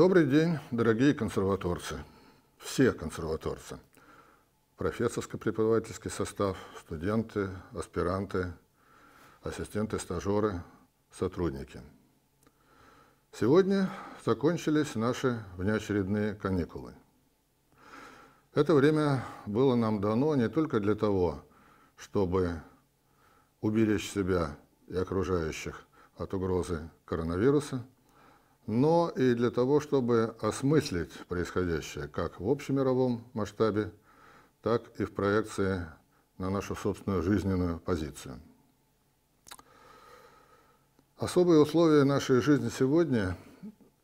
Добрый день, дорогие консерваторцы, все консерваторцы, профессорско-преподавательский состав, студенты, аспиранты, ассистенты, стажеры, сотрудники. Сегодня закончились наши внеочередные каникулы. Это время было нам дано не только для того, чтобы уберечь себя и окружающих от угрозы коронавируса – но и для того, чтобы осмыслить происходящее как в общемировом масштабе, так и в проекции на нашу собственную жизненную позицию. Особые условия нашей жизни сегодня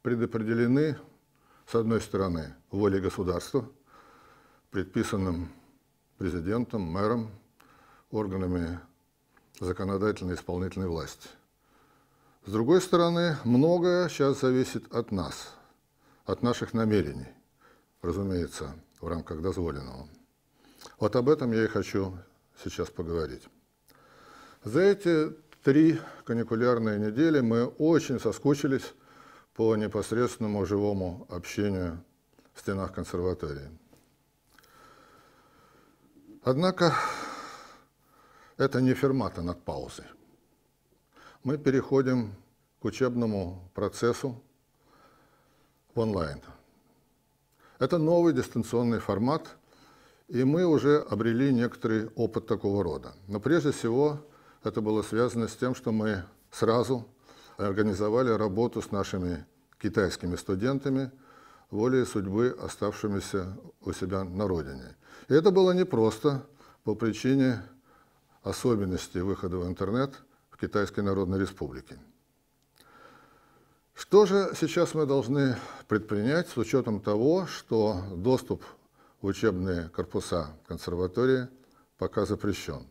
предопределены, с одной стороны, волей государства, предписанным президентом, мэром, органами законодательной и исполнительной власти – с другой стороны, многое сейчас зависит от нас, от наших намерений, разумеется, в рамках дозволенного. Вот об этом я и хочу сейчас поговорить. За эти три каникулярные недели мы очень соскучились по непосредственному живому общению в стенах консерватории. Однако это не фермата над паузой мы переходим к учебному процессу в онлайн. Это новый дистанционный формат, и мы уже обрели некоторый опыт такого рода. Но прежде всего это было связано с тем, что мы сразу организовали работу с нашими китайскими студентами, волей судьбы, оставшимися у себя на родине. И это было непросто по причине особенностей выхода в интернет – Китайской Народной Республики. Что же сейчас мы должны предпринять с учетом того, что доступ в учебные корпуса консерватории пока запрещен?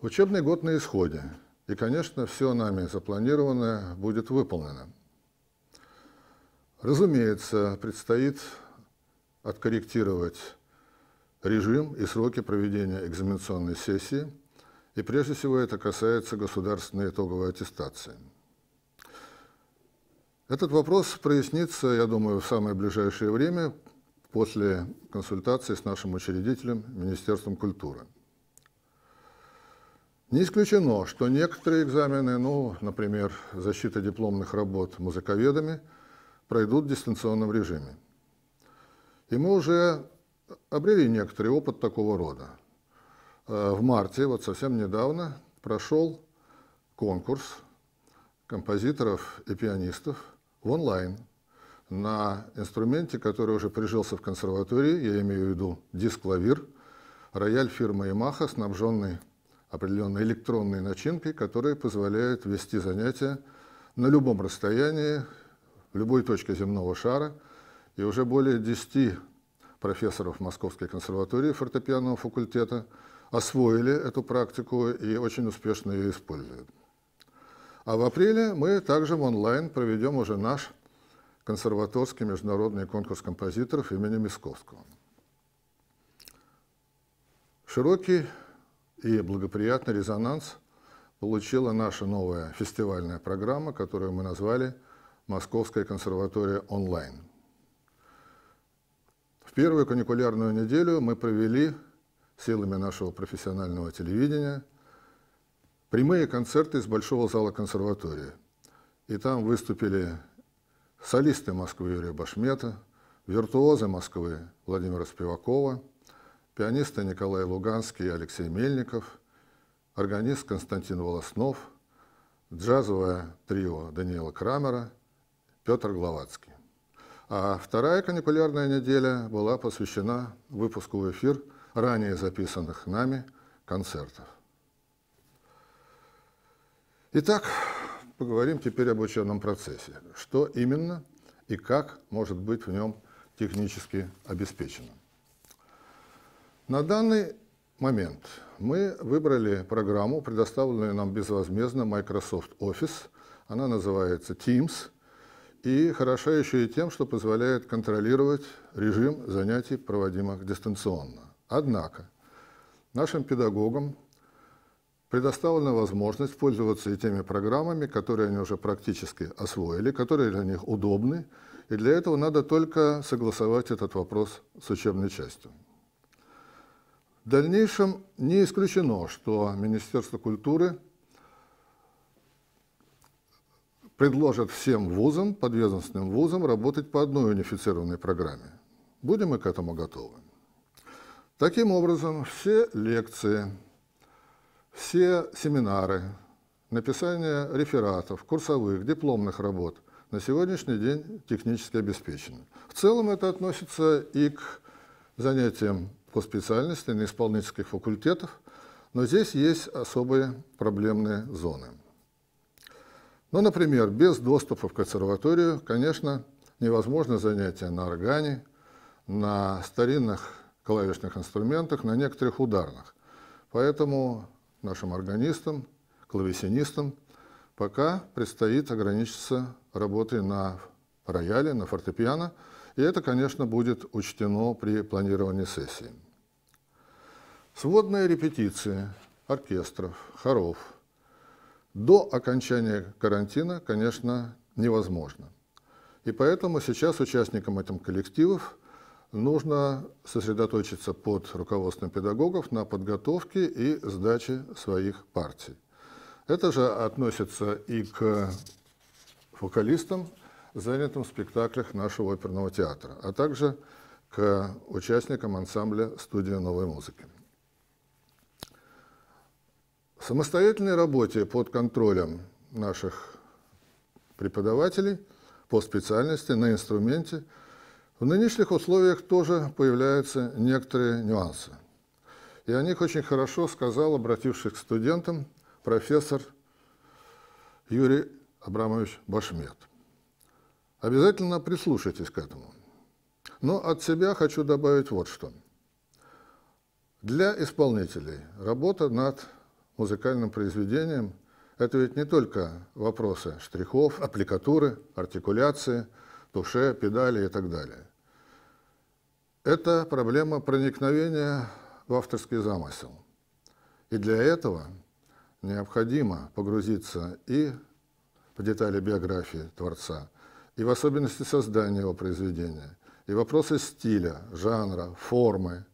Учебный год на исходе, и, конечно, все нами запланированное будет выполнено. Разумеется, предстоит откорректировать режим и сроки проведения экзаменационной сессии – и прежде всего это касается государственной итоговой аттестации. Этот вопрос прояснится, я думаю, в самое ближайшее время после консультации с нашим учредителем Министерством культуры. Не исключено, что некоторые экзамены, ну, например, защита дипломных работ музыковедами, пройдут в дистанционном режиме. И мы уже обрели некоторый опыт такого рода. Э, в марте, вот совсем недавно, прошел конкурс композиторов и пианистов в онлайн на инструменте, который уже прижился в консерватории, я имею в виду дисклавир, рояль фирмы Yamaha, снабженный определенной электронной начинкой, которая позволяет вести занятия на любом расстоянии, в любой точке земного шара. И уже более 10 профессоров Московской консерватории фортепианного факультета – освоили эту практику и очень успешно ее используют. А в апреле мы также в онлайн проведем уже наш консерваторский международный конкурс композиторов имени Мисковского. Широкий и благоприятный резонанс получила наша новая фестивальная программа, которую мы назвали «Московская консерватория онлайн». В первую каникулярную неделю мы провели силами нашего профессионального телевидения, прямые концерты из Большого зала консерватории. И там выступили солисты Москвы Юрия Башмета, виртуозы Москвы Владимира Спивакова, пианисты Николай Луганский и Алексей Мельников, органист Константин Волоснов, джазовое трио Даниила Крамера, Петр Гловацкий. А вторая каникулярная неделя была посвящена выпуску в эфир – ранее записанных нами концертов. Итак, поговорим теперь об учебном процессе. Что именно и как может быть в нем технически обеспечено. На данный момент мы выбрали программу, предоставленную нам безвозмездно Microsoft Office. Она называется Teams и хороша еще и тем, что позволяет контролировать режим занятий, проводимых дистанционно. Однако нашим педагогам предоставлена возможность пользоваться и теми программами, которые они уже практически освоили, которые для них удобны, и для этого надо только согласовать этот вопрос с учебной частью. В дальнейшем не исключено, что Министерство культуры предложит всем вузам, подведомственным вузам работать по одной унифицированной программе. Будем мы к этому готовы? Таким образом, все лекции, все семинары, написание рефератов, курсовых, дипломных работ на сегодняшний день технически обеспечены. В целом это относится и к занятиям по специальности на исполнительских факультетах, но здесь есть особые проблемные зоны. Ну, например, без доступа в консерваторию, конечно, невозможно занятие на органе, на старинных клавишных инструментах, на некоторых ударных. Поэтому нашим органистам, клавесинистам пока предстоит ограничиться работой на рояле, на фортепиано, и это, конечно, будет учтено при планировании сессии. Сводные репетиции оркестров, хоров до окончания карантина, конечно, невозможно. И поэтому сейчас участникам этих коллективов нужно сосредоточиться под руководством педагогов на подготовке и сдаче своих партий. Это же относится и к вокалистам, занятым в спектаклях нашего оперного театра, а также к участникам ансамбля студии новой музыки». В самостоятельной работе под контролем наших преподавателей по специальности на инструменте – в нынешних условиях тоже появляются некоторые нюансы. И о них очень хорошо сказал, обратившись к студентам, профессор Юрий Абрамович Башмет. Обязательно прислушайтесь к этому. Но от себя хочу добавить вот что. Для исполнителей работа над музыкальным произведением – это ведь не только вопросы штрихов, аппликатуры, артикуляции, туше, педали и так далее это проблема проникновения в авторский замысел. И для этого необходимо погрузиться и в детали биографии творца, и в особенности создания его произведения, и вопросы стиля, жанра, формы.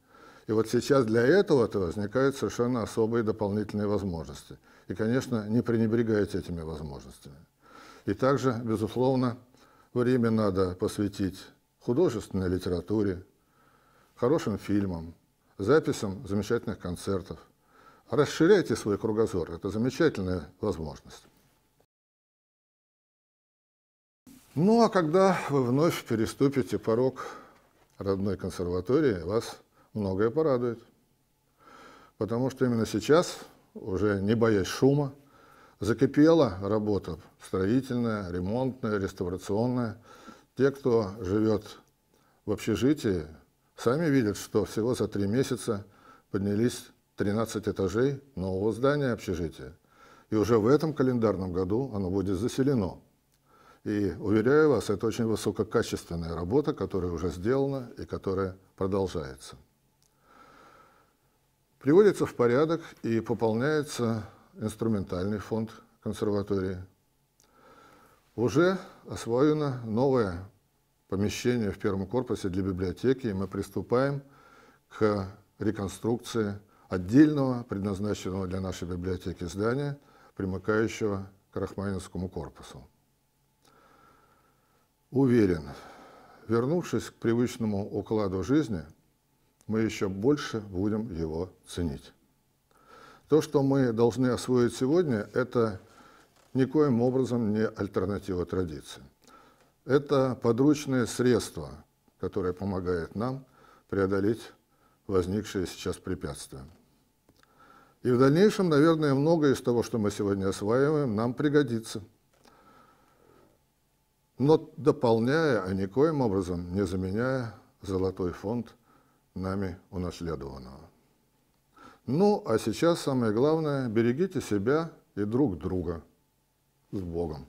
И вот сейчас для этого-то возникают совершенно особые дополнительные возможности. И, конечно, не пренебрегайте этими возможностями. И также, безусловно, время надо посвятить художественной литературе, хорошим фильмом, записям замечательных концертов. Расширяйте свой кругозор, это замечательная возможность. Ну а когда вы вновь переступите порог родной консерватории, вас многое порадует. Потому что именно сейчас, уже не боясь шума, закипела работа строительная, ремонтная, реставрационная. Те, кто живет в общежитии, Сами видят, что всего за три месяца поднялись 13 этажей нового здания общежития. И уже в этом календарном году оно будет заселено. И, уверяю вас, это очень высококачественная работа, которая уже сделана и которая продолжается. Приводится в порядок и пополняется инструментальный фонд консерватории. Уже освоено новое помещение в первом корпусе для библиотеки, и мы приступаем к реконструкции отдельного, предназначенного для нашей библиотеки здания, примыкающего к Рахманинскому корпусу. Уверен, вернувшись к привычному укладу жизни, мы еще больше будем его ценить. То, что мы должны освоить сегодня, это никоим образом не альтернатива традиции это подручное средство, которое помогает нам преодолеть возникшие сейчас препятствия. И в дальнейшем, наверное, многое из того, что мы сегодня осваиваем, нам пригодится. Но дополняя, а никоим образом не заменяя золотой фонд нами унаследованного. Ну, а сейчас самое главное, берегите себя и друг друга с Богом.